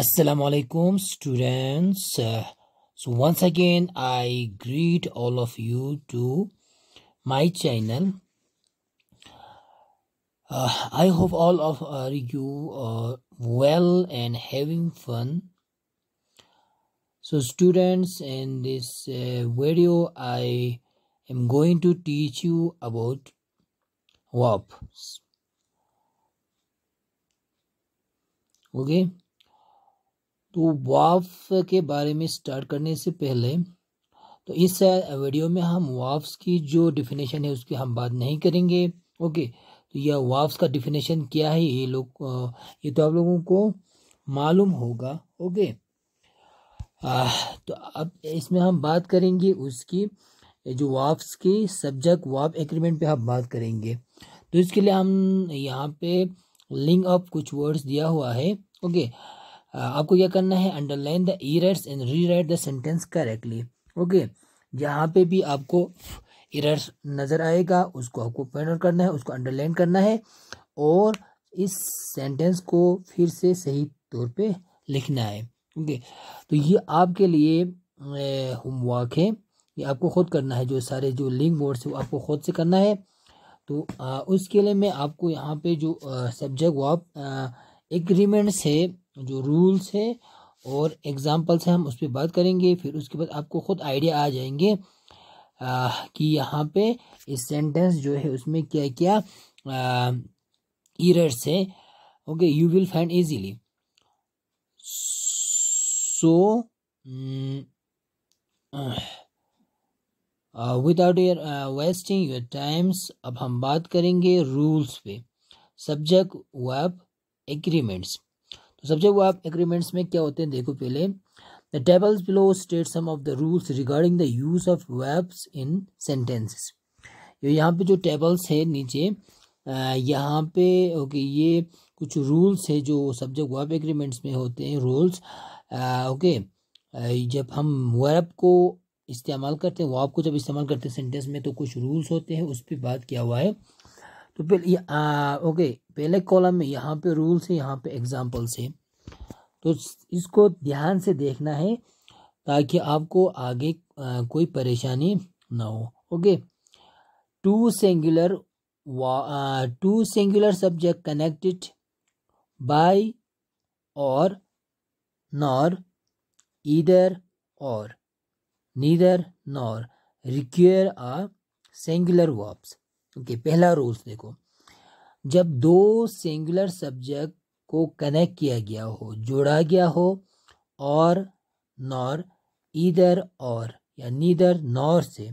assalamu alaikum students uh, so once again i greet all of you to my channel uh, i hope all of uh, you are well and having fun so students in this uh, video i am going to teach you about warp okay तो वाफ के बारे में start करने से पहले तो इस वीडियो में हम वाफ्स की जो डिफिनेशन है उसकी हम बात नहीं करेंगे ओके तो यह वाफ्स का डिफिनेशन क्या है ये लोग ये तो आप लोगों को मालूम होगा ओके आ, तो अब इसमें हम बात करेंगे उसकी जो वाफ्स की सब्जेक्ट वाफ एग्रीमेंट पे हम बात करेंगे तो इसके लिए हम यहाँ पे लिंक ऑफ कुछ वर्ड्स दिया हुआ है ओके आपको यह करना है underline the errors and rewrite the sentence correctly okay यहाँ पे भी आपको इरर्स नज़र आएगा उसको आपको पॉइंट आउट करना है उसको अंडरलाइन करना है और इस सेंटेंस को फिर से सही तौर पे लिखना है ओके तो ये आपके लिए होमवर्क है ये आपको खुद करना है जो सारे जो लिंक बोर्ड्स वो आपको खुद से करना है तो आ, उसके लिए मैं आपको यहाँ पे जो सब्जेक्ट वो आप एग्रीमेंट्स है जो रूल्स है और एग्ज़ाम्पल्स हैं हम उस पर बात करेंगे फिर उसके बाद आपको ख़ुद आइडिया आ जाएंगे आ, कि यहाँ पे इस सेंटेंस जो है उसमें क्या क्या इरर्स है okay you will find easily so without your wasting your times अब हम बात करेंगे रूल्स पे सब्जेक्ट वर्ब एग्रीमेंट्स तो सब्जेक्ट आप एग्रीमेंट्स में क्या होते हैं देखो पहले the tables below state some of the rules regarding the use of verbs in sentences यहाँ पे जो टेबल्स है नीचे यहाँ पे ओके ये कुछ रूल्स है जो सब्जेक्ट वर्ब एग्रीमेंट्स में होते हैं रूल्स ओके जब हम वर्ब को इस्तेमाल करते हैं वर्ब को जब इस्तेमाल करते हैं सेंटेंस में तो कुछ रूल्स होते हैं उस पर बात किया हुआ है तो पहले ओके पहले कॉलम में यहाँ पे रूल्स है यहाँ पे एग्जाम्पल्स है तो इसको ध्यान से देखना है ताकि आपको आगे आ, कोई परेशानी ना हो okay two singular two singular subject connected by or nor either or neither nor require a singular verbs okay पहला रूल्स देखो जब दो सिंगुलर सब्जेक्ट को कनेक्ट किया गया हो जोड़ा गया हो और नॉर इधर और या नीदर नॉर से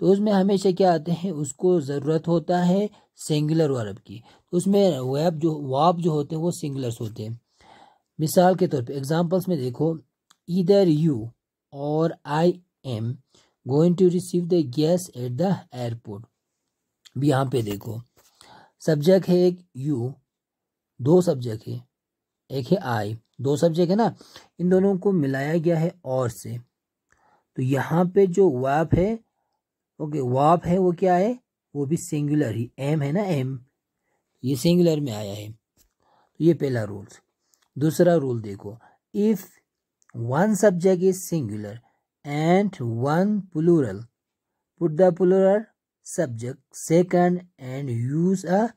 तो उसमें हमेशा क्या आते हैं उसको ज़रूरत होता है सिंगुलर वर्ब की तो उसमें वैब जो वाब जो होते हैं वो सिंगुलर्स होते हैं मिसाल के तौर पे एग्जांपल्स में देखो इधर you or I am going to receive the guest at the airport अब यहाँ पे देखो सब्जेक्ट है एक यू दो सब्जेक्ट है एक है आई दो सब्जेक्ट है ना इन दोनों को मिलाया गया है और से तो यहाँ पे जो वाप है ओके वाप है वो क्या है वो भी सिंगुलर ही एम है ना एम ये सिंगुलर में आया है तो ये पहला रूल्स दूसरा रूल देखो if one subject is singular and one plural put the plural subject second and use a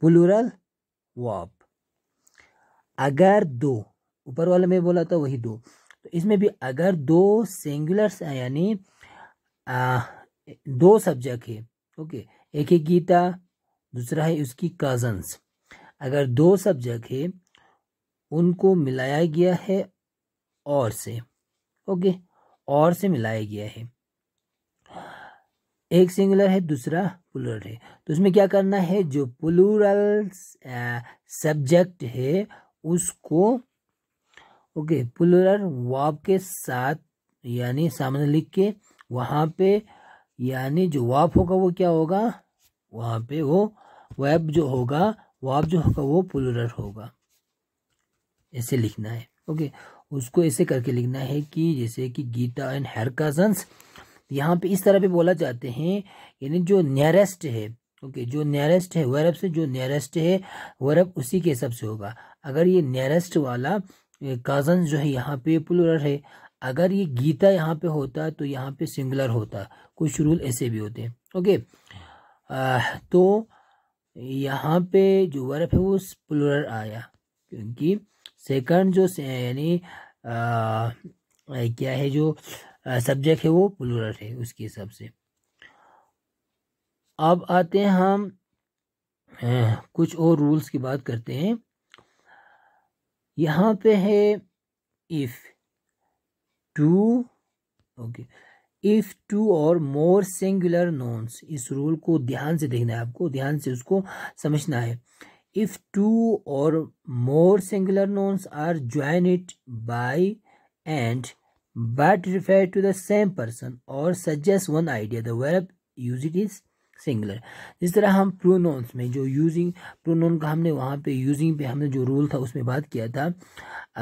plural verb अगर दो ऊपर वाले में बोला था वही दो तो इसमें भी अगर दो सिंगुलर्स यानी दो सब्जेक्ट है ओके एक है गीता दूसरा है उसकी कजन्स अगर दो सब्जेक्ट है उनको मिलाया गया है और से ओके और से मिलाया गया है एक सिंगुलर है दूसरा प्लूरल है तो उसमें क्या करना है जो प्लूरल सब्जेक्ट है उसको ओके प्लूरल वाब के साथ यानी सामने लिख के वहाँ पे यानी जो वाप होगा वो क्या होगा वहाँ पे वो वैब जो होगा वाप जो होगा वो प्लूरल होगा ऐसे लिखना है ओके उसको ऐसे करके लिखना है कि जैसे कि गीता एंड कजन्स यहाँ पे इस तरह पे बोला जाते हैं यानी जो नियरेस्ट है ओके जो नियरेस्ट है वर्ब से जो नियरेस्ट है वर्ब उसी के हिसाब से होगा अगर ये नियरेस्ट वाला कज़न जो है यहाँ पे प्लुरर है अगर ये गीता यहाँ पे होता तो यहाँ पे सिंगुलर होता कुछ रूल ऐसे भी होते हैं ओके आ, तो यहाँ पे जो वर्फ है वो प्लूरल आया क्योंकि सेकंड जो से, यानी क्या है जो सब्जेक्ट है वो प्लूरल है उसके हिसाब से अब आते हैं हम कुछ और रूल्स की बात करते हैं यहाँ पे है if two okay if two or more singular नोन्स इस रूल को ध्यान से देखना है आपको ध्यान से उसको समझना है if two or more singular nouns are joined by and but refer to the same person or suggest one idea the verb use it is जिस तरह हम प्रोनाउंस में जो यूजिंग प्रोनाउन का हमने वहाँ पे यूजिंग पे हमने जो रूल था उसमें बात किया था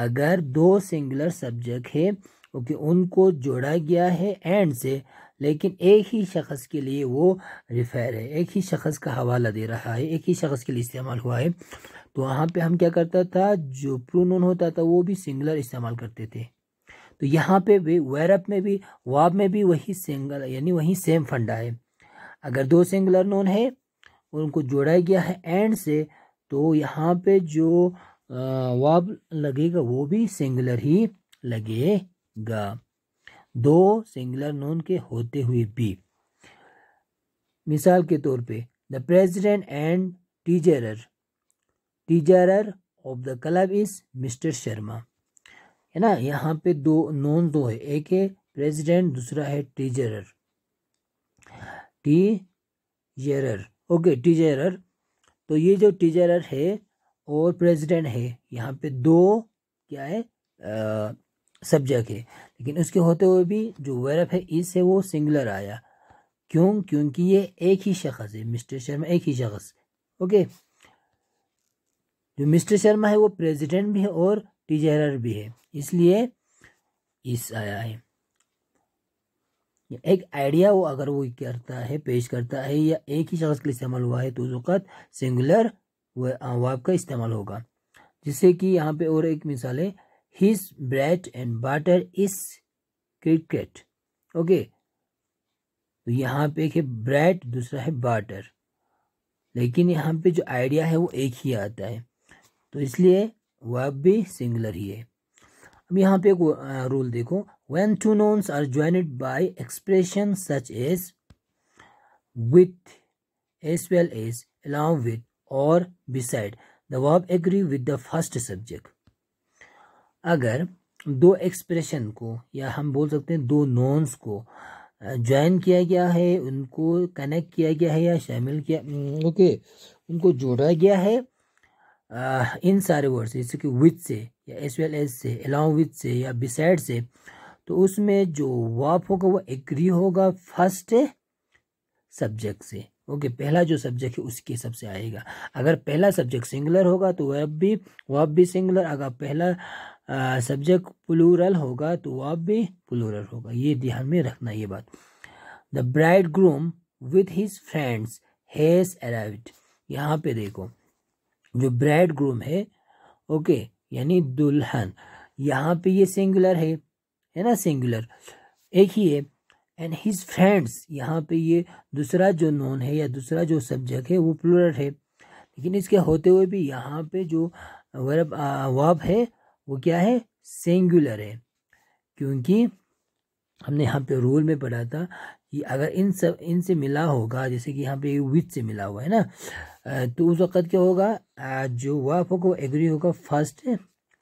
अगर दो सिंगलर सब्जेक्ट है ओके उनको जोड़ा गया है एंड से लेकिन एक ही शख्स के लिए वो रिफेर है एक ही शख्स का हवाला दे रहा है एक ही शख्स के लिए इस्तेमाल हुआ है तो वहाँ पे हम क्या करता था जो प्रोनाउन होता था वो भी सिंगलर इस्तेमाल करते थे तो यहाँ पे भी वेरअप में भी वाब में भी वही सिंगल यानी वही सेम फंडा है अगर दो सिंगुलर नोन है और उनको जोड़ा गया है एंड से तो यहाँ पे जो वाब लगेगा वो भी सिंगुलर ही लगेगा दो सिंगुलर नोन के होते हुए भी मिसाल के तौर पे the president and teacher teacher of the club is Mister Sharma है ना यहाँ पे दो नॉन दो है एक है प्रेसिडेंट दूसरा है टीजरर टी जेरर ओके टीजरर तो ये जो टीजरर है और प्रेसिडेंट है यहाँ पे दो क्या है सब्जेक्ट है लेकिन उसके होते हुए भी जो वर्ब है इस है वो सिंगुलर आया क्यों क्योंकि ये एक ही शख्स है मिस्टर शर्मा एक ही शख्स ओके जो मिस्टर शर्मा है वो प्रेसिडेंट भी है और डिजायर भी है इसलिए इस आया है एक आइडिया वो अगर वो करता है पेश करता है या एक ही शख्स के लिए इस्तेमाल हुआ है तो उस वक़्त सिंगुलर वाप का इस्तेमाल होगा जिससे कि यहाँ पे और एक मिसाल है his bread and butter is cricket okay तो यहाँ पे एक है ब्रेड दूसरा है बाटर लेकिन यहाँ पे जो आइडिया है वो एक ही आता है तो इसलिए वर्ब भी सिंगलर ही है अब यहाँ पे रूल देखो when two nouns are joined by expression such as with as well as अलाउ with or beside the verb agree with the first subject अगर दो एक्सप्रेशन को या हम बोल सकते हैं दो नोन्स को ज्वाइन किया गया है उनको कनेक्ट किया गया है या शामिल किया ओके उनको जोड़ा गया है इन सारे वर्ड से जैसे कि विथ से या एस वेल एज से अलॉन्ग विथ से या बिसाइड से तो उसमें जो वाप होगा वो एग्री होगा फर्स्ट सब्जेक्ट से ओके पहला जो सब्जेक्ट है उसके हिसाब से आएगा अगर पहला सब्जेक्ट सिंगुलर होगा तो वह भी वाप भी सिंगुलर अगर पहला सब्जेक्ट प्लूरल होगा तो वाप भी प्लूरल होगा ये ध्यान में रखना ये बात the bride groom with his friends has arrived यहाँ पे देखो जो ब्राइड ग्रूम है ओके यानी दुल्हन यहाँ पे ये सिंगुलर है है ना सिंगुलर एक ही है एंड हिज फ्रेंड्स यहाँ पे ये दूसरा जो नॉन है या दूसरा जो सब्जेक्ट है वो प्लूरल है लेकिन इसके होते हुए भी यहाँ पे जो वर्ब वाब है वो क्या है सिंगुलर है क्योंकि हमने यहाँ पे रूल में पढ़ा था कि अगर इन सब इनसे मिला होगा जैसे कि यहाँ पे विथ से मिला हुआ है ना तो उस वक़्त क्या होगा जो वाफ होगा वो एग्री होगा फर्स्ट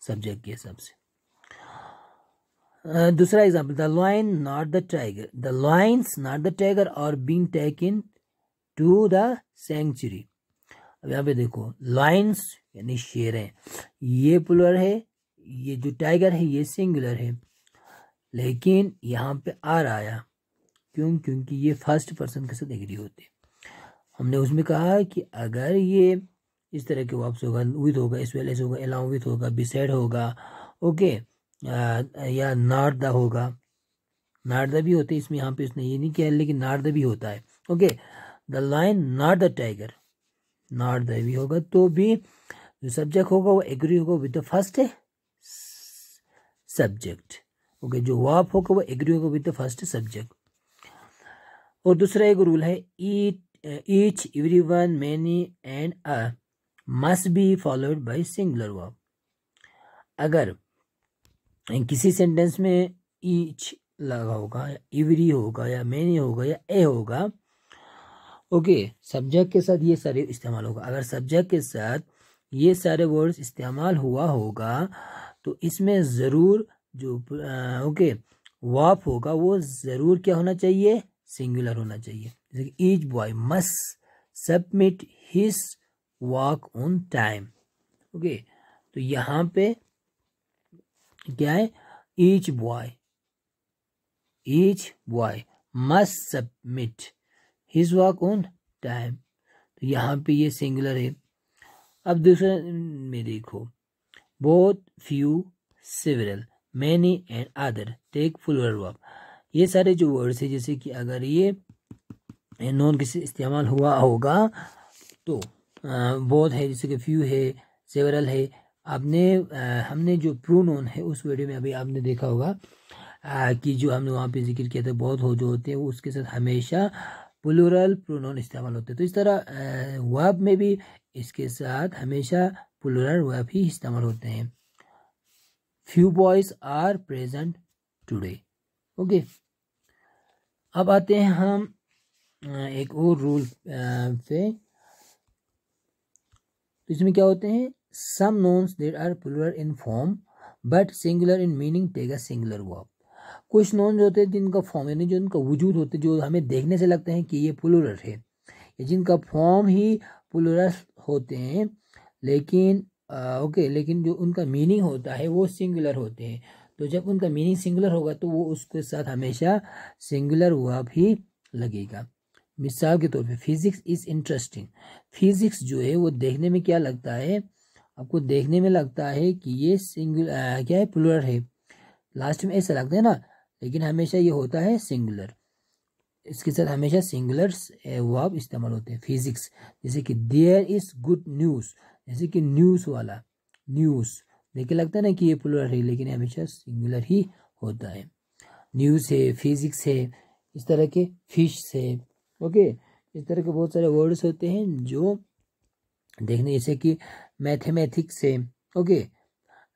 सब्जेक्ट के हिसाब से दूसरा example the lion not the tiger the lions not the tiger are being taken to the century अब यहाँ पे देखो लॉइन्स यानी शेर है ये पुलर है ये जो टाइगर है ये सिंगुलर है लेकिन यहाँ पे आ रहा क्यों क्योंकि ये फर्स्ट पर्सन के साथ एग्री होते हैं हमने उसमें कहा कि अगर ये इस तरह के वर्ब्स होगा विथ होगा इस वेल एस होगा एलाउ विथ होगा बिसेड होगा ओके या नार्ड द होगा नार्ड भी होते हैं इसमें यहाँ पे उसने ये नहीं किया लेकिन नार्ड भी होता है okay the lion not the tiger not the भी होगा तो भी जो सब्जेक्ट होगा वो एग्री होगा with the first subject okay जो वाप होगा वो एग्री होगा विद द फर्स्ट सब्जेक्ट और दूसरा एक रूल है ईट Uh, each, everyone, many and a must be followed by singular verb. अगर किसी सेंटेंस में ईच लगा होगा या इवरी होगा या मैनी होगा या ए होगा ओके सब्जेक्ट के साथ ये सारे इस्तेमाल होगा अगर सब्जेक्ट के साथ ये सारे वर्ड्स इस्तेमाल हुआ होगा तो इसमें ज़रूर जो ओके uh, वाप होगा वो ज़रूर क्या होना चाहिए सिंगुलर होना चाहिए जैसे कि each boy must submit his work on time okay तो यहाँ पे क्या है each boy each boy must submit his work on time तो यहाँ पे ये सिंगुलर है अब दूसरे में देखो बहुत few several many and other take plural verb ये सारे जो वर्ड्स है जैसे कि अगर ये नॉन किसी इस्तेमाल हुआ होगा तो बहुत है जैसे कि फ्यू है सेवरल है आपने हमने जो नॉन है उस वीडियो में अभी आपने देखा होगा आ, कि जो हमने वहाँ पे जिक्र किया था बहुत हो जो होते हैं उसके साथ हमेशा प्लूरल प्रोनोन इस्तेमाल होते हैं तो इस तरह वर्ब में भी इसके साथ हमेशा पुलुरल वर्ब ही इस्तेमाल होते हैं few boys are present today okay अब आते हैं हम एक और रूल पे तो इसमें क्या होते हैं some nouns there are plural in form but singular in meaning take a singular verb कुछ नॉन्स होते हैं जिनका फॉर्म यानी जो उनका वजूद होते जो हमें देखने से लगते हैं कि ये प्लूरल है जिनका फॉर्म ही प्लूरल होते हैं लेकिन आ, ओके लेकिन जो उनका मीनिंग होता है वो सिंगुलर होते हैं तो जब उनका मीनिंग सिंगुलर होगा तो वो उसके साथ हमेशा सिंगुलर हुआ भी लगेगा मिसाल के तौर पे फिजिक्स इज़ इंटरेस्टिंग फिजिक्स जो है वो देखने में क्या लगता है आपको देखने में लगता है कि ये सिंगुल क्या है प्लूरल है लास्ट में ऐसा लगता है ना लेकिन हमेशा ये होता है सिंगुलर इसके साथ हमेशा सिंगुलर वर्ब इस्तेमाल होते हैं फिजिक्स जैसे कि देयर इज़ गुड न्यूज़ जैसे कि न्यूज़ वाला न्यूज़ लेकिन लगता है ना कि ये पुलर है लेकिन हमेशा सिंगुलर ही होता है न्यूज़ है फिजिक्स है इस तरह के फिश से ओके इस तरह के बहुत सारे वर्ड्स होते हैं जो देखने जैसे कि मैथमेटिक्स है ओके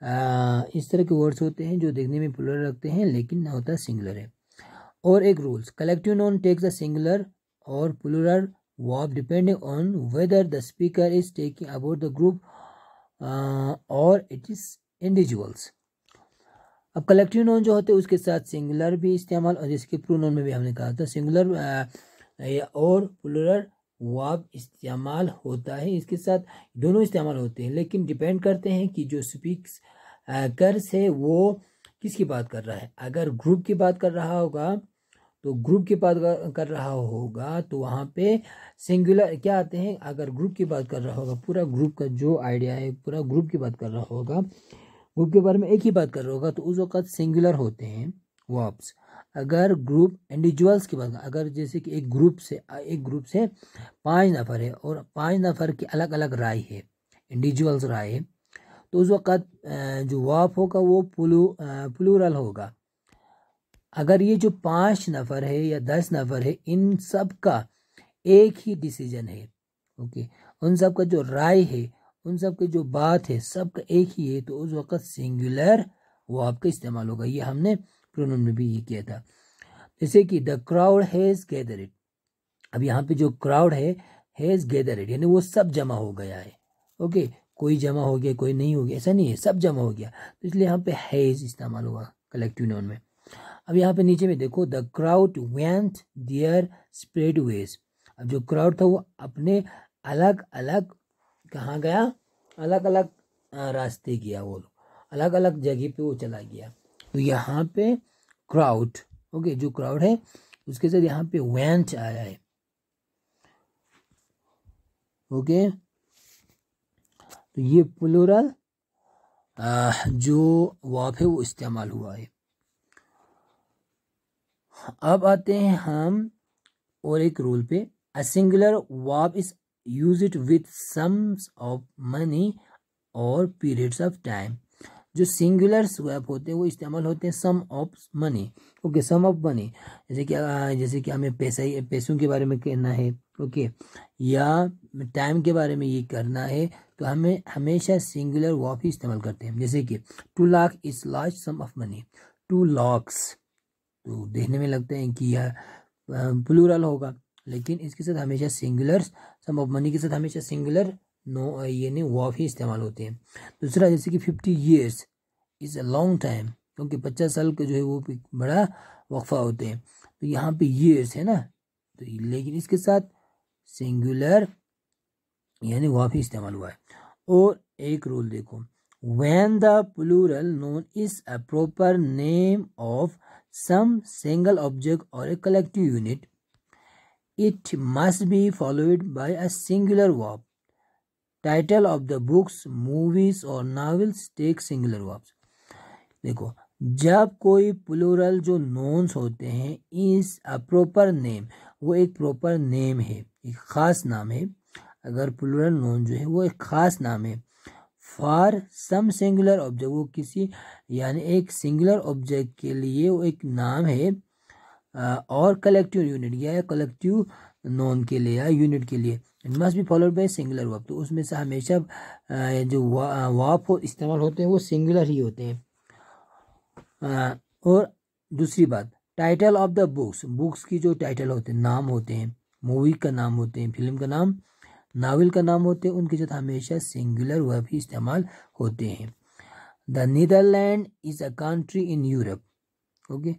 आ, इस तरह के वर्ड्स होते हैं जो देखने में पुलर लगते हैं लेकिन होता सिंगुलर है और एक rules collective noun takes a singular or plural verb depending on whether the speaker is talking about the group or it is individuals अब कलेक्टिव नॉन जो होते हैं उसके साथ सिंगुलर भी इस्तेमाल और जैसे कि नोन में भी हमने कहा था सिंगुलर और प्लूरल वाब इस्तेमाल होता है इसके साथ दोनों इस्तेमाल होते हैं लेकिन डिपेंड करते हैं कि जो स्पीक्स कर्स है वो किसकी बात कर रहा है अगर ग्रुप की बात कर रहा होगा तो ग्रुप की बात कर रहा होगा तो वहाँ पे सिंगुलर क्या आते हैं अगर ग्रुप की बात कर रहा होगा पूरा ग्रुप का जो आइडिया है पूरा ग्रुप की बात कर रहा होगा ग्रुप के बारे में एक ही बात कर रहा होगा तो उस वक़्त सिंगुलर होते हैं वर्ब्स अगर ग्रुप इंडिविजुअल्स की बात अगर जैसे कि एक ग्रुप से एक ग्रुप से पाँच नफर है और पाँच नफर की अलग अलग राय है इंडिविजुअल्स राय है तो उस वक़्त जो वाप होगा वो प्लू प्लूरल होगा अगर ये जो पाँच नफर है या दस नफर है इन सब का एक ही डिसीजन है ओके उन सब का जो राय है उन सब की जो बात है सब का एक ही है तो उस वक़्त सिंगुलर वो आपका इस्तेमाल होगा ये हमने प्रोनून में भी ये किया था जैसे कि द क्राउड हैज़ गैदरड अब यहाँ पे जो क्राउड है हैज़ गैदरड यानी वो सब जमा हो गया है ओके कोई जमा हो गया कोई नहीं हो गया ऐसा नहीं है सब जमा हो गया तो इसलिए यहाँ पे हैज़ इस्तेमाल हुआ कलेक्टिव नॉन में अब यहाँ पे नीचे में देखो the crowd went their separate ways अब जो क्राउड था वो अपने अलग अलग कहाँ गया अलग अलग रास्ते गया वो अलग अलग जगह पे वो चला गया तो यहाँ पे क्राउड ओके जो क्राउड है उसके साथ यहाँ पे वेंट आया है ओके तो ये प्लूरल जो वाक है वो इस्तेमाल हुआ है अब आते हैं हम और एक रूल पे a singular verb is use it with sums of money और पीरियड्स ऑफ टाइम जो सिंगुलर स्वैप होते हैं वो इस्तेमाल होते हैं sum of money okay sum of money जैसे कि जैसे कि हमें पैसा ही पैसों के बारे में कहना है ओके okay, या टाइम के बारे में ये करना है तो हमें हमेशा सिंगुलर वॉप ही इस्तेमाल करते हैं जैसे कि two lakh is large sum of money two lakhs तो देखने में लगते हैं कि यह प्लूरल होगा लेकिन इसके साथ हमेशा सिंगुलर सम ऑफ मनी के साथ हमेशा सिंगुलर नो यानी वॉफ ही इस्तेमाल होते हैं दूसरा जैसे कि fifty years is a long time क्योंकि पचास साल का जो है वो बड़ा वक्फा होते हैं तो यहाँ पे ईयर्स है ना तो लेकिन इसके साथ सिंगुलर यानी वॉफ ही इस्तेमाल हुआ है और एक रूल देखो when the plural noun is a proper name of some single object or a collective unit, it must be followed by a singular verb. Title of the books, movies or novels take singular verbs. देखो जब कोई plural जो नोन्स होते हैं is a proper name वो एक proper name है एक ख़ास नाम है अगर प्लूरल नोन जो है वो एक ख़ास नाम है फॉर सम सिंगुलर ऑब्जेक्ट वो किसी यानी एक सिंगुलर ऑब्जेक्ट के लिए वो एक नाम है और कलेक्टिव यूनिट या कलेक्टिव नॉन के लिए या यूनिट के लिए it must be followed by singular verb तो उसमें से हमेशा जो वाप हो, इस्तेमाल होते हैं वो सिंगुलर ही होते हैं और दूसरी बात title of the books books की जो टाइटल होते हैं नाम होते हैं मूवी का नाम होते हैं फिल्म का नाम नावल का नाम होते हैं उनके साथ हमेशा सिंगुलर वह भी इस्तेमाल होते हैं the Netherland is a country in Europe okay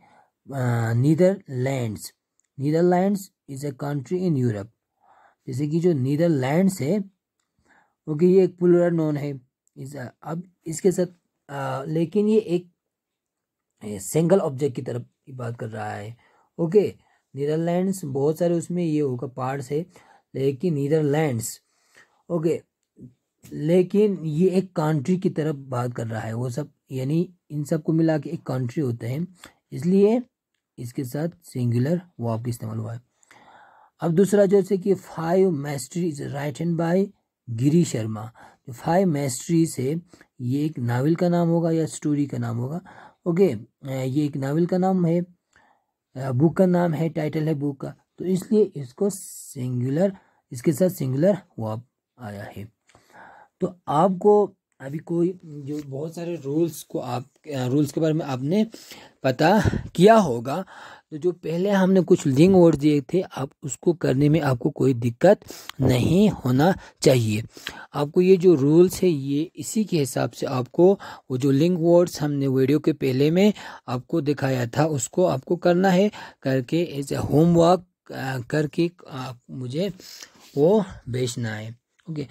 Netherlands Netherlands is a country in Europe जैसे कि जो नीदरलैंड्स है ओके okay, ये एक प्लूरल नॉन है इस अब इसके साथ आ, uh, लेकिन ये एक सिंगल ऑब्जेक्ट की तरफ बात कर रहा है ओके नीदरलैंड्स बहुत सारे उसमें ये होगा पार्ट्स है लेकिन नीदरलैंड्स ओके लेकिन ये एक कंट्री की तरफ बात कर रहा है वो सब यानी इन सब को मिला के एक कंट्री होते हैं इसलिए इसके साथ सिंगुलर वो का इस्तेमाल हुआ है अब दूसरा जैसे कि five mysteries right hand by Giri Sharma five mysteries है ये एक नावल का नाम होगा या स्टोरी का नाम होगा ओके ये एक नावल का नाम है बुक का नाम है टाइटल है बुक का तो इसलिए इसको सिंगुलर इसके साथ सिंगुलर वर्ब आया है तो आपको अभी कोई जो बहुत सारे रूल्स को आप रूल्स के बारे में आपने पता किया होगा तो जो पहले हमने कुछ लिंग वर्ड दिए थे आप उसको करने में आपको कोई दिक्कत नहीं होना चाहिए आपको ये जो रूल्स है ये इसी के हिसाब से आपको वो जो लिंग वर्ड्स हमने वीडियो के पहले में आपको दिखाया था उसको आपको करना है करके एज ए होमवर्क करके मुझे वो बेचना है ओके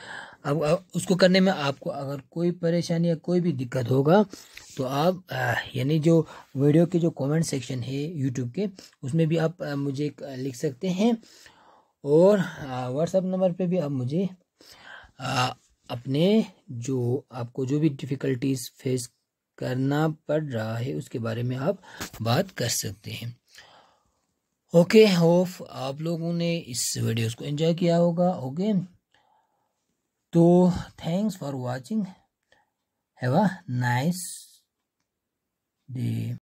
अब, अब उसको करने में आपको अगर कोई परेशानी या कोई भी दिक्कत होगा तो आप यानी जो वीडियो के जो कमेंट सेक्शन है यूट्यूब के उसमें भी आप मुझे लिख सकते हैं और व्हाट्सएप नंबर पे भी आप मुझे आ, अपने जो आपको जो भी डिफ़िकल्टीज़ फेस करना पड़ रहा है उसके बारे में आप बात कर सकते हैं ओके होप आप लोगों ने इस वीडियोस को एंजॉय किया होगा ओके तो thanks for watching have a nice day